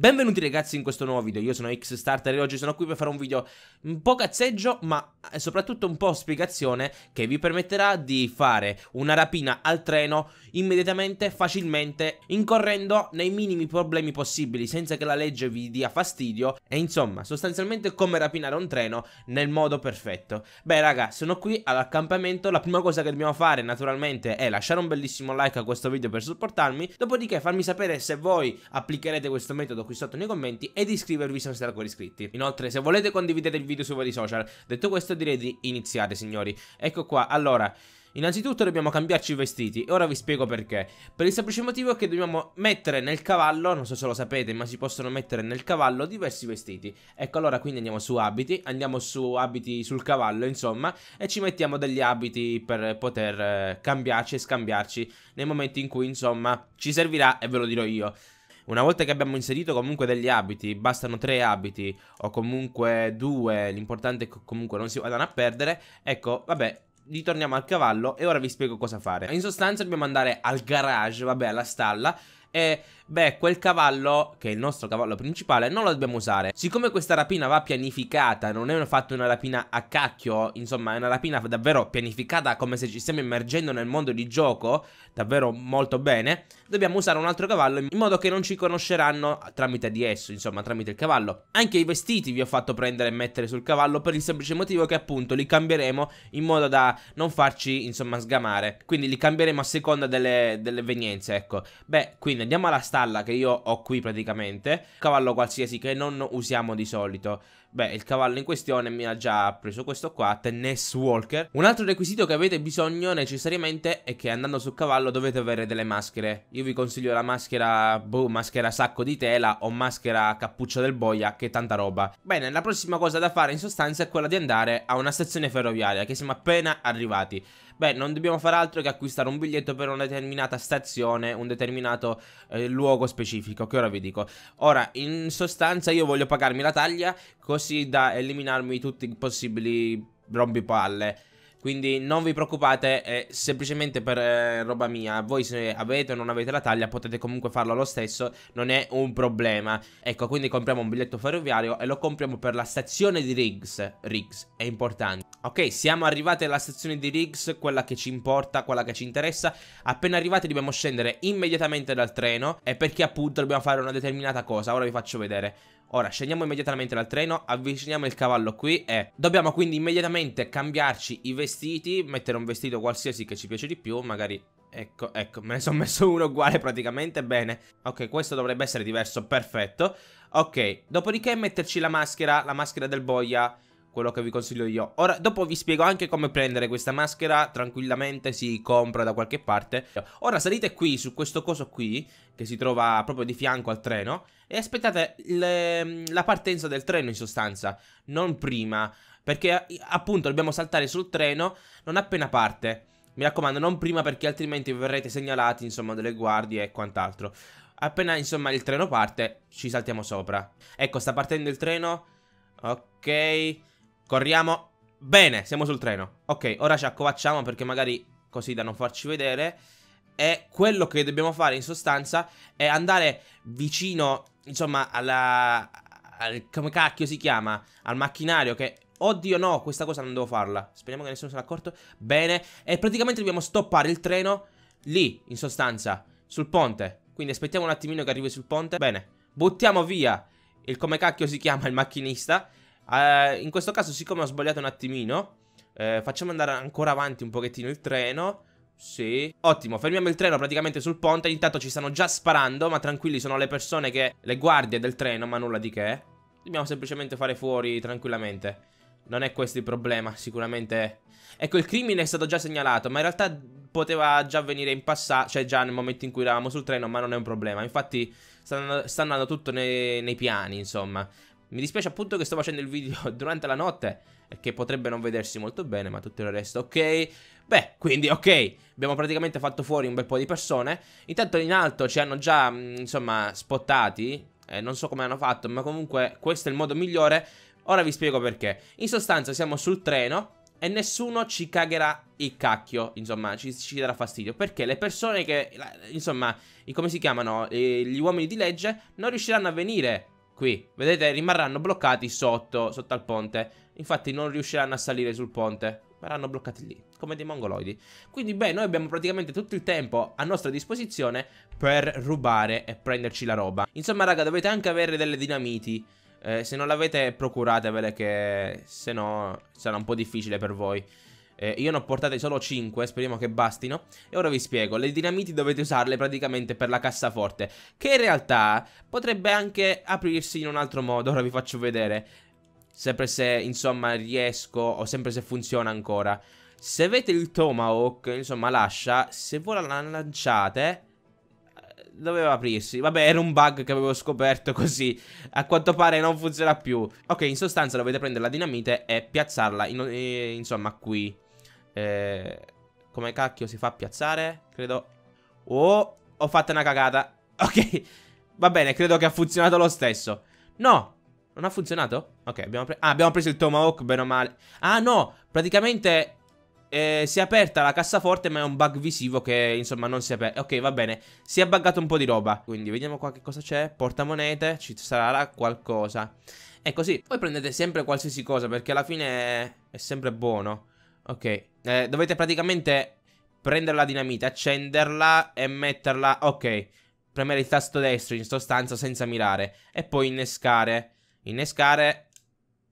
Benvenuti ragazzi in questo nuovo video, io sono Xstarter e oggi sono qui per fare un video un po' cazzeggio ma eh, soprattutto un po' spiegazione che vi permetterà di fare una rapina al treno immediatamente, facilmente, incorrendo nei minimi problemi possibili senza che la legge vi dia fastidio e insomma sostanzialmente come rapinare un treno nel modo perfetto. Beh raga, sono qui all'accampamento, la prima cosa che dobbiamo fare naturalmente è lasciare un bellissimo like a questo video per supportarmi, dopodiché farmi sapere se voi applicherete questo metodo qui sotto nei commenti ed iscrivervi se non siete ancora iscritti. Inoltre, se volete condividete il video sui vostri social. Detto questo, direi di iniziare, signori. Ecco qua, allora... Innanzitutto dobbiamo cambiarci i vestiti e ora vi spiego perché Per il semplice motivo che dobbiamo mettere nel cavallo, non so se lo sapete ma si possono mettere nel cavallo diversi vestiti Ecco allora quindi andiamo su abiti, andiamo su abiti sul cavallo insomma E ci mettiamo degli abiti per poter eh, cambiarci e scambiarci nei momenti in cui insomma ci servirà e ve lo dirò io una volta che abbiamo inserito comunque degli abiti, bastano tre abiti o comunque due, l'importante è che comunque non si vadano a perdere, ecco, vabbè, ritorniamo al cavallo e ora vi spiego cosa fare. In sostanza dobbiamo andare al garage, vabbè, alla stalla e beh, quel cavallo, che è il nostro cavallo principale, non lo dobbiamo usare. Siccome questa rapina va pianificata, non è fatta una rapina a cacchio, insomma, è una rapina davvero pianificata come se ci stiamo immergendo nel mondo di gioco, davvero molto bene, dobbiamo usare un altro cavallo in modo che non ci conosceranno tramite di esso, insomma, tramite il cavallo. Anche i vestiti vi ho fatto prendere e mettere sul cavallo per il semplice motivo che appunto li cambieremo in modo da non farci, insomma, sgamare. Quindi li cambieremo a seconda delle, delle evenienze, ecco. Beh, quindi andiamo alla stanza stalla che io ho qui praticamente, cavallo qualsiasi che non usiamo di solito. Beh, il cavallo in questione mi ha già preso questo qua, Tennessee Walker. Un altro requisito che avete bisogno necessariamente è che andando sul cavallo dovete avere delle maschere. Io vi consiglio la maschera, boh, maschera sacco di tela o maschera cappuccia del boia, che è tanta roba. Bene, la prossima cosa da fare in sostanza è quella di andare a una stazione ferroviaria, che siamo appena arrivati. Beh, non dobbiamo fare altro che acquistare un biglietto per una determinata stazione, un determinato eh, luogo specifico, che ora vi dico. Ora, in sostanza io voglio pagarmi la taglia, così da eliminarmi tutti i possibili rompipalle. Quindi non vi preoccupate, è semplicemente per eh, roba mia. Voi se avete o non avete la taglia potete comunque farlo lo stesso, non è un problema. Ecco, quindi compriamo un biglietto ferroviario e lo compriamo per la stazione di Riggs. Riggs, è importante. Ok, siamo arrivati alla stazione di Riggs, quella che ci importa, quella che ci interessa. Appena arrivati dobbiamo scendere immediatamente dal treno e perché appunto dobbiamo fare una determinata cosa. Ora vi faccio vedere. Ora scendiamo immediatamente dal treno, avviciniamo il cavallo qui e dobbiamo quindi immediatamente cambiarci i vestiti, mettere un vestito qualsiasi che ci piace di più, magari Ecco, ecco, me ne sono messo uno uguale praticamente, bene Ok, questo dovrebbe essere diverso, perfetto Ok, dopodiché metterci la maschera, la maschera del boia quello che vi consiglio io Ora dopo vi spiego anche come prendere questa maschera Tranquillamente si compra da qualche parte Ora salite qui su questo coso qui Che si trova proprio di fianco al treno E aspettate le, la partenza del treno in sostanza Non prima Perché appunto dobbiamo saltare sul treno Non appena parte mi raccomando, non prima perché altrimenti verrete segnalati, insomma, delle guardie e quant'altro. Appena, insomma, il treno parte, ci saltiamo sopra. Ecco, sta partendo il treno. Ok. Corriamo. Bene, siamo sul treno. Ok, ora ci accovacciamo perché magari così da non farci vedere. E quello che dobbiamo fare in sostanza è andare vicino, insomma, alla... Al, come cacchio si chiama? Al macchinario che... Oddio no, questa cosa non devo farla. Speriamo che nessuno se ne accorto. Bene. E praticamente dobbiamo stoppare il treno lì, in sostanza, sul ponte. Quindi aspettiamo un attimino che arrivi sul ponte. Bene, buttiamo via il come cacchio si chiama il macchinista eh, in questo caso, siccome ho sbagliato un attimino, eh, facciamo andare ancora avanti un pochettino il treno. Sì. Ottimo, fermiamo il treno praticamente sul ponte. Intanto ci stanno già sparando, ma tranquilli sono le persone che... Le guardie del treno, ma nulla di che. Dobbiamo semplicemente fare fuori tranquillamente. Non è questo il problema, sicuramente... Ecco, il crimine è stato già segnalato, ma in realtà poteva già venire in passato, cioè già nel momento in cui eravamo sul treno, ma non è un problema. Infatti sta, andando tutto nei, nei piani, insomma. Mi dispiace appunto che sto facendo il video durante la notte Che potrebbe non vedersi molto bene Ma tutto il resto ok Beh, quindi ok Abbiamo praticamente fatto fuori un bel po' di persone Intanto in alto ci hanno già, mm, insomma, spottati eh, Non so come hanno fatto Ma comunque questo è il modo migliore Ora vi spiego perché In sostanza siamo sul treno e nessuno ci cagherà il cacchio, insomma, ci, ci, darà fastidio, perché le persone che, insomma, come si chiamano, gli uomini di legge, non riusciranno a venire qui. Vedete, rimarranno bloccati sotto, sotto al ponte. Infatti non riusciranno a salire sul ponte. Verranno bloccati lì, come dei mongoloidi. Quindi, beh, noi abbiamo praticamente tutto il tempo a nostra disposizione per rubare e prenderci la roba. Insomma, raga, dovete anche avere delle dinamiti. Eh, se non l'avete, procuratevele che... Se no, sarà un po' difficile per voi. Eh, io ne ho portate solo 5, speriamo che bastino. E ora vi spiego, le dinamiti dovete usarle praticamente per la cassaforte, che in realtà potrebbe anche aprirsi in un altro modo, ora vi faccio vedere. Sempre se, insomma, riesco o sempre se funziona ancora. Se avete il Tomahawk, insomma, lascia, se voi la lanciate eh, doveva aprirsi. Vabbè, era un bug che avevo scoperto così. A quanto pare non funziona più. Ok, in sostanza dovete prendere la dinamite e piazzarla, in, eh, insomma, qui. Eh, come cacchio si fa a piazzare? Credo... Oh, ho fatto una cagata. Ok, va bene, credo che ha funzionato lo stesso. No, non ha funzionato? Ok, abbiamo, pre ah, abbiamo preso il Tomahawk, bene o male. Ah, no, praticamente eh, si è aperta la cassaforte, ma è un bug visivo che, insomma, non si è aperto. Ok, va bene, si è buggato un po' di roba. Quindi, vediamo qua che cosa c'è. Portamonete, ci sarà qualcosa. È così. Voi prendete sempre qualsiasi cosa, perché alla fine è, è sempre buono. Ok, eh, dovete praticamente prendere la dinamite, accenderla e metterla... Ok, premere il tasto destro in sostanza senza mirare e poi innescare. Innescare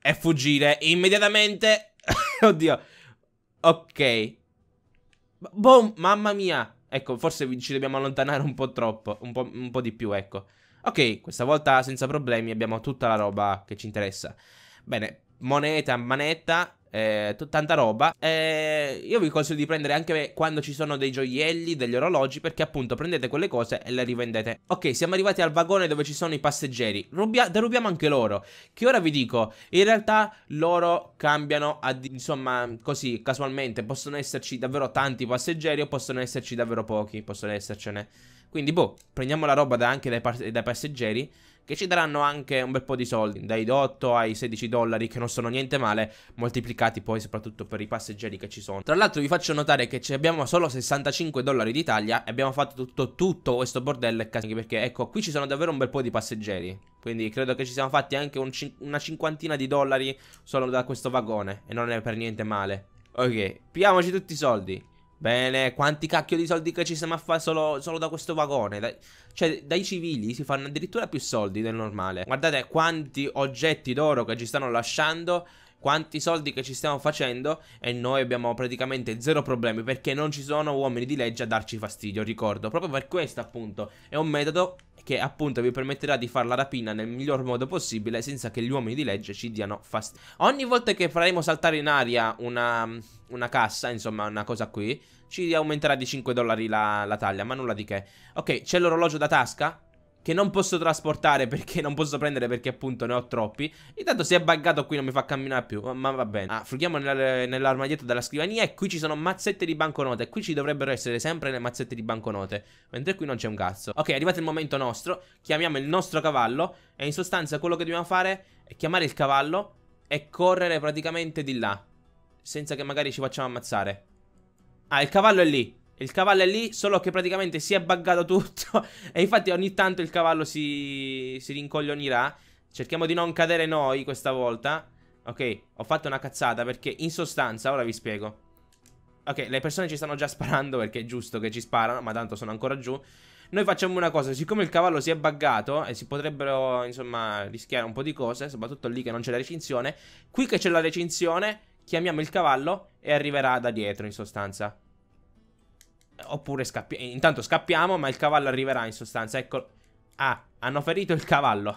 e fuggire immediatamente. Oddio. Ok. Boom, mamma mia. Ecco, forse ci dobbiamo allontanare un po' troppo, un po', un po', di più, ecco. Ok, questa volta senza problemi abbiamo tutta la roba che ci interessa. Bene, moneta, manetta, eh, tanta roba. Eh, io vi consiglio di prendere anche quando ci sono dei gioielli, degli orologi, perché appunto prendete quelle cose e le rivendete. Ok, siamo arrivati al vagone dove ci sono i passeggeri. Rubia- derubiamo anche loro. Che ora vi dico, in realtà loro cambiano, ad, insomma, così, casualmente. Possono esserci davvero tanti passeggeri o possono esserci davvero pochi, possono essercene. Quindi, boh, prendiamo la roba da anche dai, dai passeggeri che ci daranno anche un bel po' di soldi, dai 8 ai 16 dollari, che non sono niente male, moltiplicati poi soprattutto per i passeggeri che ci sono. Tra l'altro vi faccio notare che abbiamo solo 65 dollari d'Italia e abbiamo fatto tutto, tutto questo bordello e casini, perché ecco, qui ci sono davvero un bel po' di passeggeri. Quindi credo che ci siamo fatti anche un, una cinquantina di dollari solo da questo vagone e non è per niente male. Ok, pigliamoci tutti i soldi. Bene, quanti cacchio di soldi che ci siamo a fare solo, solo, da questo vagone dai, Cioè, dai civili si fanno addirittura più soldi del normale Guardate quanti oggetti d'oro che ci stanno lasciando quanti soldi che ci stiamo facendo e noi abbiamo praticamente zero problemi perché non ci sono uomini di legge a darci fastidio, ricordo, proprio per questo appunto è un metodo che appunto vi permetterà di fare la rapina nel miglior modo possibile senza che gli uomini di legge ci diano fastidio. Ogni volta che faremo saltare in aria una, una cassa, insomma una cosa qui, ci aumenterà di 5 dollari la, la taglia, ma nulla di che. Ok, c'è l'orologio da tasca? che non posso trasportare perché non posso prendere perché appunto ne ho troppi. Intanto si è buggato qui, non mi fa camminare più, ma, ma va bene. Ah, frughiamo nell'armadietto della scrivania e qui ci sono mazzette di banconote. Qui ci dovrebbero essere sempre le mazzette di banconote, mentre qui non c'è un cazzo. Ok, è arrivato il momento nostro, chiamiamo il nostro cavallo e in sostanza quello che dobbiamo fare è chiamare il cavallo e correre praticamente di là, senza che magari ci facciamo ammazzare. Ah, il cavallo è lì. Il cavallo è lì, solo che praticamente si è buggato tutto. e infatti ogni tanto il cavallo si, si rincoglionirà. Cerchiamo di non cadere noi questa volta. Ok, ho fatto una cazzata perché in sostanza, ora vi spiego. Ok, le persone ci stanno già sparando perché è giusto che ci sparano, ma tanto sono ancora giù. Noi facciamo una cosa, siccome il cavallo si è buggato e si potrebbero, insomma, rischiare un po' di cose, soprattutto lì che non c'è la recinzione, qui che c'è la recinzione, chiamiamo il cavallo e arriverà da dietro in sostanza. Oppure scappiamo. Intanto scappiamo, ma il cavallo arriverà in sostanza. Ecco. Ah, hanno ferito il cavallo.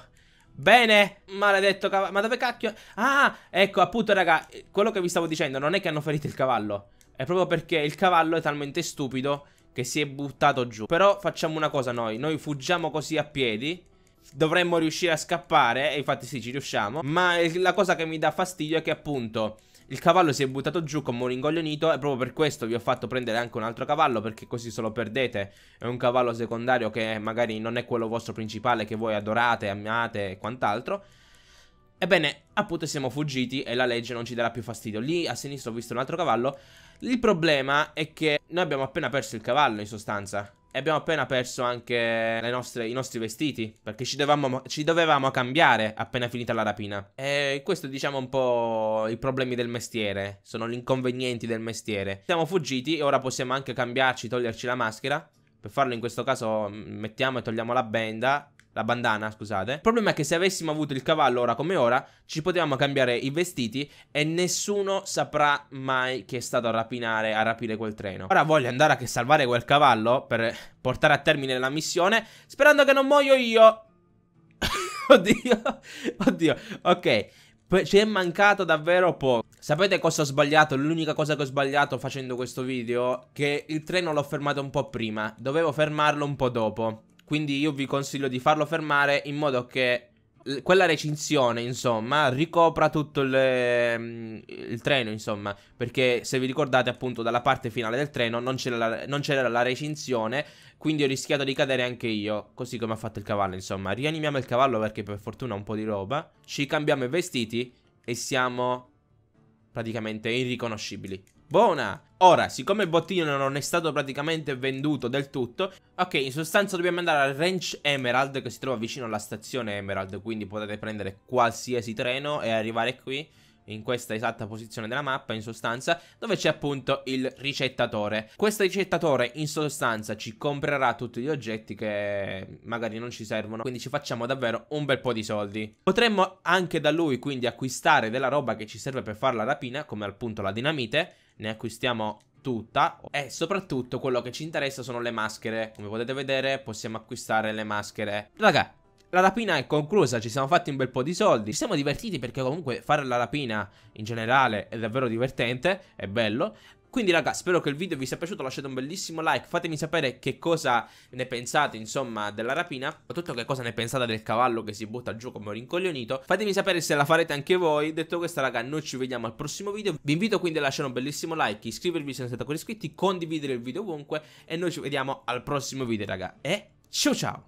Bene, maledetto cavallo. Ma dove cacchio? Ah, ecco, appunto, raga. Quello che vi stavo dicendo non è che hanno ferito il cavallo. È proprio perché il cavallo è talmente stupido che si è buttato giù. Però facciamo una cosa noi. Noi fuggiamo così a piedi. Dovremmo riuscire a scappare. E infatti sì, ci riusciamo. Ma la cosa che mi dà fastidio è che appunto... Il cavallo si è buttato giù come un ingoglionito e proprio per questo vi ho fatto prendere anche un altro cavallo perché così se lo perdete è un cavallo secondario che magari non è quello vostro principale che voi adorate, amate e quant'altro. Ebbene, appunto siamo fuggiti e la legge non ci darà più fastidio. Lì a sinistra ho visto un altro cavallo il problema è che noi abbiamo appena perso il cavallo in sostanza e abbiamo appena perso anche nostre, i nostri vestiti perché ci dovevamo, ci dovevamo, cambiare appena finita la rapina. E questo diciamo un po' i problemi del mestiere, sono gli inconvenienti del mestiere. Siamo fuggiti e ora possiamo anche cambiarci, toglierci la maschera. Per farlo in questo caso mm, mettiamo e togliamo la benda la bandana, scusate. Il problema è che se avessimo avuto il cavallo ora come ora, ci potevamo cambiare i vestiti e nessuno saprà mai che è stato a rapinare, a rapire quel treno. Ora voglio andare a salvare quel cavallo per portare a termine la missione, sperando che non muoio io. oddio, oddio, ok. Ci è mancato davvero poco. Sapete cosa ho sbagliato? L'unica cosa che ho sbagliato facendo questo video? Che il treno l'ho fermato un po' prima. Dovevo fermarlo un po' dopo. Quindi io vi consiglio di farlo fermare in modo che quella recinzione, insomma, ricopra tutto il, mm, il, treno, insomma, perché se vi ricordate appunto dalla parte finale del treno non c'era, la, non c'era la recinzione, quindi ho rischiato di cadere anche io, così come ha fatto il cavallo, insomma. Rianimiamo il cavallo perché per fortuna ha un po' di roba, ci cambiamo i vestiti e siamo praticamente irriconoscibili buona! Ora, siccome il bottino non è stato praticamente venduto del tutto, ok, in sostanza dobbiamo andare al Ranch Emerald che si trova vicino alla stazione Emerald, quindi potete prendere qualsiasi treno e arrivare qui in questa esatta posizione della mappa in sostanza dove c'è appunto il ricettatore questo ricettatore in sostanza ci comprerà tutti gli oggetti che magari non ci servono quindi ci facciamo davvero un bel po' di soldi potremmo anche da lui quindi acquistare della roba che ci serve per fare la rapina come appunto la dinamite ne acquistiamo tutta e soprattutto quello che ci interessa sono le maschere come potete vedere possiamo acquistare le maschere raga la rapina è conclusa, ci siamo fatti un bel po' di soldi, ci siamo divertiti perché comunque fare la rapina in generale è davvero divertente, è bello. Quindi raga, spero che il video vi sia piaciuto, lasciate un bellissimo like, fatemi sapere che cosa ne pensate insomma della rapina, soprattutto che cosa ne pensate del cavallo che si butta giù come un rincoglionito, fatemi sapere se la farete anche voi, detto questo raga noi ci vediamo al prossimo video, vi invito quindi a lasciare un bellissimo like, iscrivervi se non siete ancora iscritti, condividere il video ovunque e noi ci vediamo al prossimo video raga e ciao ciao!